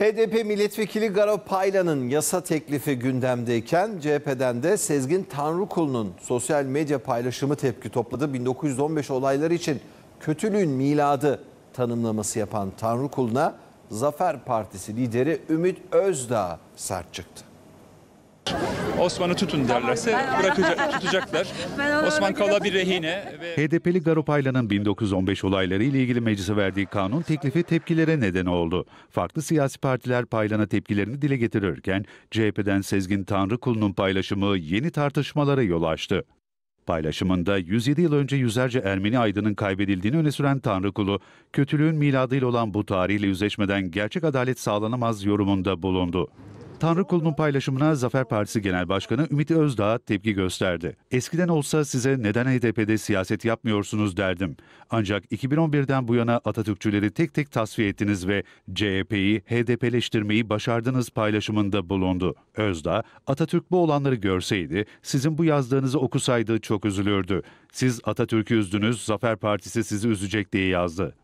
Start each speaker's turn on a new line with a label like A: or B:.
A: HDP milletvekili Garo Paylan'ın yasa teklifi gündemdeyken CHP'den de Sezgin Tanrıkul'un sosyal medya paylaşımı tepki topladı. 1915 olayları için kötülüğün miladı tanımlaması yapan Tanrıkulu'na Zafer Partisi lideri Ümit Özdağ sert çıktı. Osman'ı tutun
B: derlerse bırakacak, tutacaklar. Osman Kala bir rehine. Ve... HDP'li Garopayla'nın 1915 olayları ile ilgili meclise verdiği kanun teklifi tepkilere neden oldu. Farklı siyasi partiler Paylan'a tepkilerini dile getirirken CHP'den Sezgin Tanrıkulu'nun paylaşımı yeni tartışmalara yol açtı. Paylaşımında 107 yıl önce yüzlerce Ermeni aydının kaybedildiğini öne süren Tanrıkulu, kötülüğün miladıyla olan bu tarihle yüzleşmeden gerçek adalet sağlanamaz yorumunda bulundu. Tanrı Kulu'nun paylaşımına Zafer Partisi Genel Başkanı Ümit Özdağ tepki gösterdi. Eskiden olsa size neden HDP'de siyaset yapmıyorsunuz derdim. Ancak 2011'den bu yana Atatürkçüleri tek tek tasfiye ettiniz ve CHP'yi HDP'leştirmeyi başardınız paylaşımında bulundu. Özdağ, Atatürk bu olanları görseydi, sizin bu yazdığınızı okusaydı çok üzülürdü. Siz Atatürk'ü üzdünüz, Zafer Partisi sizi üzecek diye yazdı.